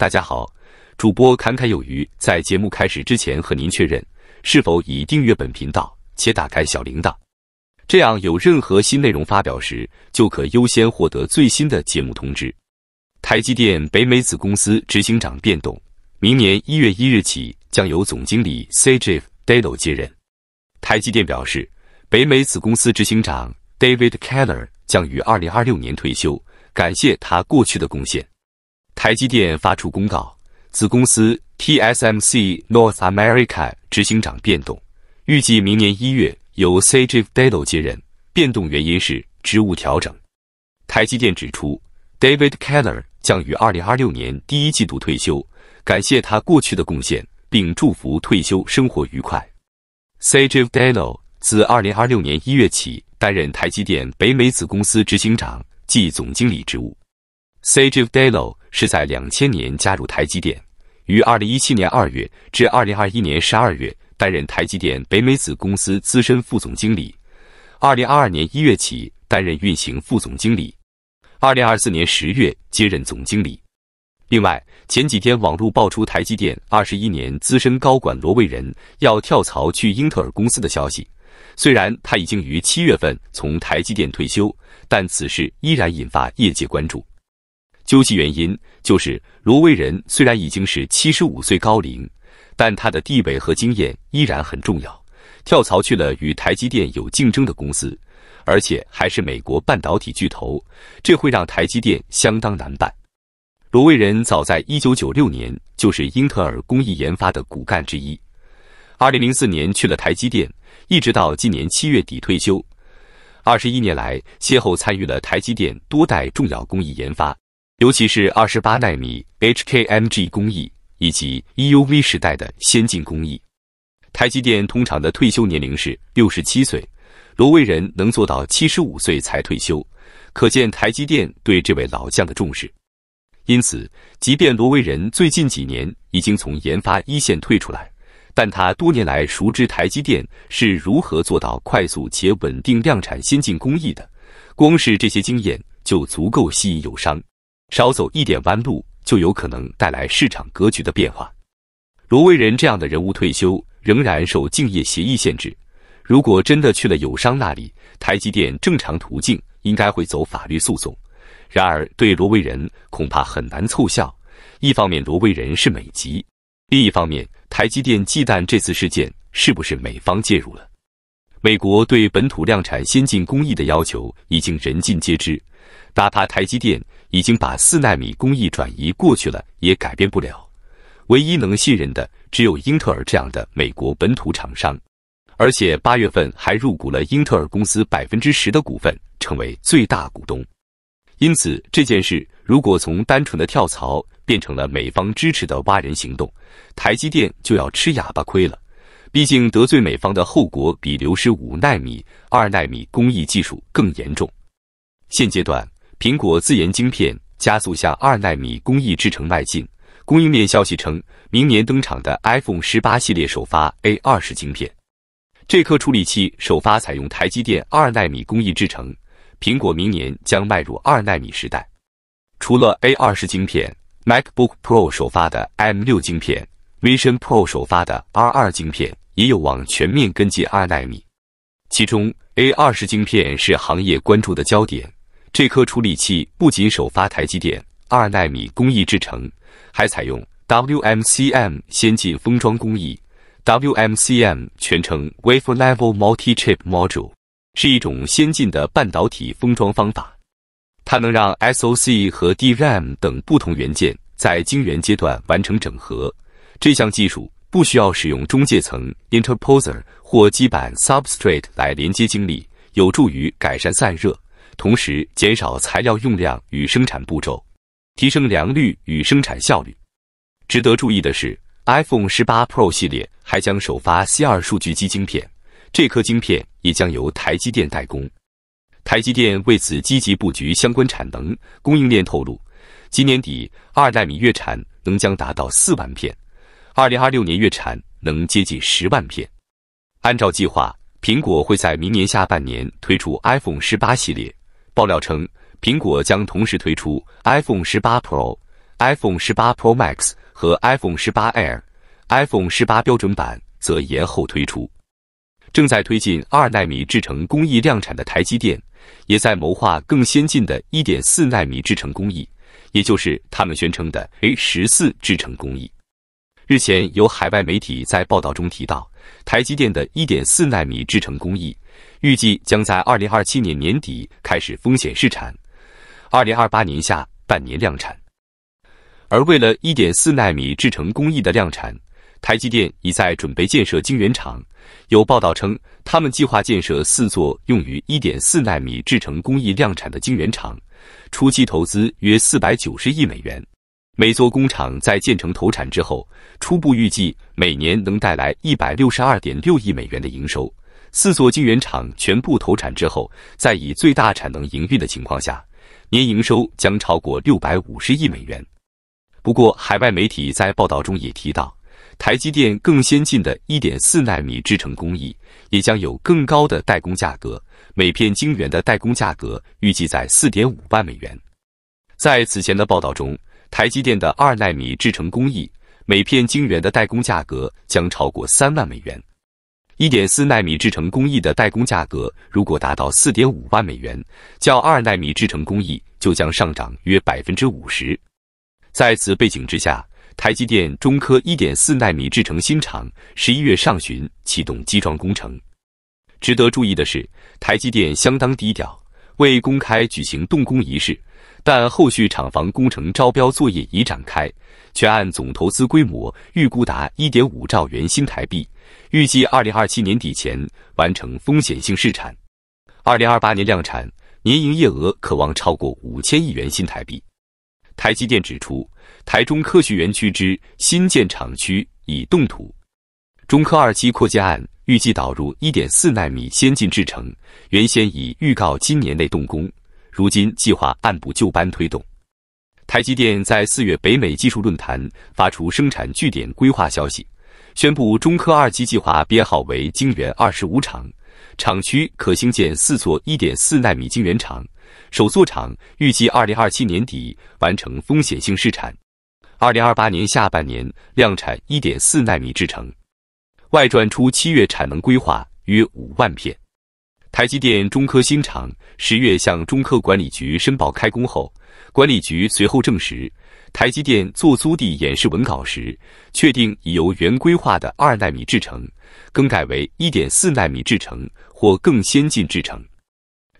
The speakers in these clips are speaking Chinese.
大家好，主播侃侃有余。在节目开始之前，和您确认是否已订阅本频道且打开小铃铛，这样有任何新内容发表时，就可优先获得最新的节目通知。台积电北美子公司执行长变动，明年一月一日起将由总经理 C Jeff d a l o 接任。台积电表示，北美子公司执行长 David Keller 将于二零二六年退休，感谢他过去的贡献。台积电发出公告，子公司 TSMC North America 执行长变动，预计明年一月由 s a g e of Dello 接任。变动原因是职务调整。台积电指出，David Keller 将于二零二六年第一季度退休，感谢他过去的贡献，并祝福退休生活愉快。s a g e of Dello 自二零二六年一月起担任台积电北美子公司执行长暨总经理职务。s a g e of Dello。是在两千年加入台积电，于二零一七年二月至二零二一年十二月担任台积电北美子公司资深副总经理，二零二二年一月起担任运行副总经理，二零二四年十月接任总经理。另外，前几天网络爆出台积电二十一年资深高管罗卫人要跳槽去英特尔公司的消息，虽然他已经于七月份从台积电退休，但此事依然引发业界关注。究其原因，就是罗威人虽然已经是七十五岁高龄，但他的地位和经验依然很重要。跳槽去了与台积电有竞争的公司，而且还是美国半导体巨头，这会让台积电相当难办。罗威人早在一九九六年就是英特尔工艺研发的骨干之一，二零零四年去了台积电，一直到今年七月底退休。二十一年来，先后参与了台积电多代重要工艺研发。尤其是二十八纳米 HKMG 工艺以及 EUV 时代的先进工艺，台积电通常的退休年龄是六十七岁，罗威仁能做到七十五岁才退休，可见台积电对这位老将的重视。因此，即便罗威仁最近几年已经从研发一线退出来，但他多年来熟知台积电是如何做到快速且稳定量产先进工艺的，光是这些经验就足够吸引友商。少走一点弯路，就有可能带来市场格局的变化。罗威人这样的人物退休仍然受竞业协议限制。如果真的去了友商那里，台积电正常途径应该会走法律诉讼。然而，对罗威人恐怕很难凑效。一方面，罗威人是美籍；另一方面，台积电忌惮这次事件是不是美方介入了。美国对本土量产先进工艺的要求已经人尽皆知，哪怕台积电。已经把四纳米工艺转移过去了，也改变不了。唯一能信任的只有英特尔这样的美国本土厂商，而且八月份还入股了英特尔公司百分之十的股份，成为最大股东。因此，这件事如果从单纯的跳槽变成了美方支持的挖人行动，台积电就要吃哑巴亏了。毕竟得罪美方的后果比流失五纳米、二纳米工艺技术更严重。现阶段。苹果自研晶片加速向二纳米工艺制程迈进。供应链消息称，明年登场的 iPhone 18系列首发 A20 晶片，这颗处理器首发采用台积电二纳米工艺制程，苹果明年将迈入二纳米时代。除了 A20 晶片，MacBook Pro 首发的 M6 晶片，Vision Pro 首发的 R2 晶片也有望全面跟进二纳米。其中，A20 晶片是行业关注的焦点。这颗处理器不仅首发台积电二纳米工艺制成，还采用 WMCM 先进封装工艺。WMCM 全称 Wafer Level Multi Chip Module，是一种先进的半导体封装方法。它能让 SOC 和 DRAM 等不同元件在晶圆阶段完成整合。这项技术不需要使用中介层 Interposer 或基板 Substrate 来连接晶粒，有助于改善散热。同时减少材料用量与生产步骤，提升良率与生产效率。值得注意的是，iPhone 18 Pro 系列还将首发 C2 数据机晶片，这颗晶片也将由台积电代工。台积电为此积极布局相关产能。供应链透露，今年底二代米月产能将达到四万片，二零二六年月产能接近十万片。按照计划，苹果会在明年下半年推出 iPhone 18系列。爆料称，苹果将同时推出 iPhone 十八 Pro、iPhone 十八 Pro Max 和 iPhone 十八 Air，iPhone 十八标准版则延后推出。正在推进二纳米制成工艺量产的台积电，也在谋划更先进的1.4纳米制成工艺，也就是他们宣称的 A 十四制成工艺。日前，有海外媒体在报道中提到，台积电的1.4纳米制成工艺。预计将在二零二七年年底开始风险试产，二零二八年下半年量产。而为了一点四纳米制成工艺的量产，台积电已在准备建设晶圆厂。有报道称，他们计划建设四座用于一点四纳米制成工艺量产的晶圆厂，初期投资约四百九十亿美元。每座工厂在建成投产之后，初步预计每年能带来一百六十二点六亿美元的营收。四座晶圆厂全部投产之后，在以最大产能营运的情况下，年营收将超过六百五十亿美元。不过，海外媒体在报道中也提到，台积电更先进的1.4纳米制程工艺也将有更高的代工价格，每片晶圆的代工价格预计在4.5万美元。在此前的报道中，台积电的二纳米制程工艺每片晶圆的代工价格将超过三万美元。1.4纳米制程工艺的代工价格，如果达到4.5万美元，较2纳米制程工艺就将上涨约50%。在此背景之下，台积电中科1.4纳米制程新厂，十一月上旬启动机装工程。值得注意的是，台积电相当低调，未公开举行动工仪式，但后续厂房工程招标作业已展开，全案总投资规模预估达1.5兆元新台币。预计二零二七年底前完成风险性试产，二零二八年量产，年营业额可望超过五千亿元新台币。台积电指出，台中科学园区之新建厂区已动土，中科二期扩建案预计导入一点四纳米先进制程，原先已预告今年内动工，如今计划按部就班推动。台积电在四月北美技术论坛发出生产据点规划消息。宣布，中科二期计划编号为晶圆二十五厂，厂区可兴建四座1.4纳米晶圆厂，首座厂预计2027年底完成风险性试产，2028年下半年量产1.4纳米制程。外传出七月产能规划约五万片。台积电中科新厂十月向中科管理局申报开工后，管理局随后证实。台积电做租地演示文稿时，确定已由原规划的二纳米制程更改为一点四纳米制程或更先进制程。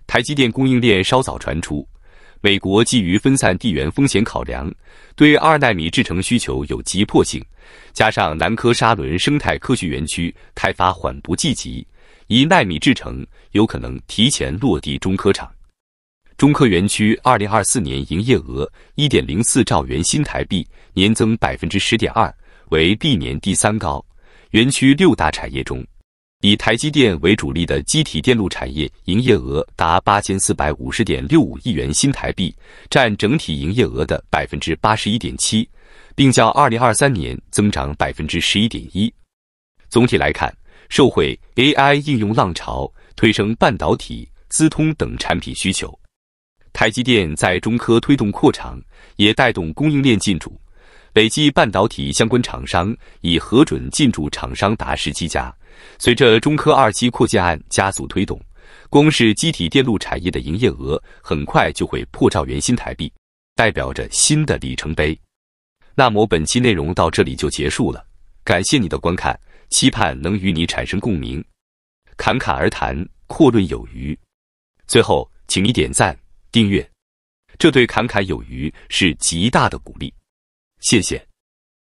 台积电供应链稍早传出，美国基于分散地缘风险考量，对二纳米制程需求有急迫性，加上南科沙伦生态科学园区开发缓不济急，一纳米制程有可能提前落地中科厂。中科园区二零二四年营业额一点零四兆元新台币，年增百分之十点二，为历年第三高。园区六大产业中，以台积电为主力的机体电路产业营业额达八千四百五十点六五亿元新台币，占整体营业额的百分之八十一点七，并较二零二三年增长百分之十一点一。总体来看，受惠 AI 应用浪潮，推升半导体、资通等产品需求。台积电在中科推动扩厂，也带动供应链进驻，累计半导体相关厂商已核准进驻厂商达十七家。随着中科二期扩建案加速推动，光是机体电路产业的营业额很快就会破兆元新台币，代表着新的里程碑。那么本期内容到这里就结束了，感谢你的观看，期盼能与你产生共鸣。侃侃而谈，阔论有余。最后，请你点赞。订阅，这对侃侃有余是极大的鼓励，谢谢。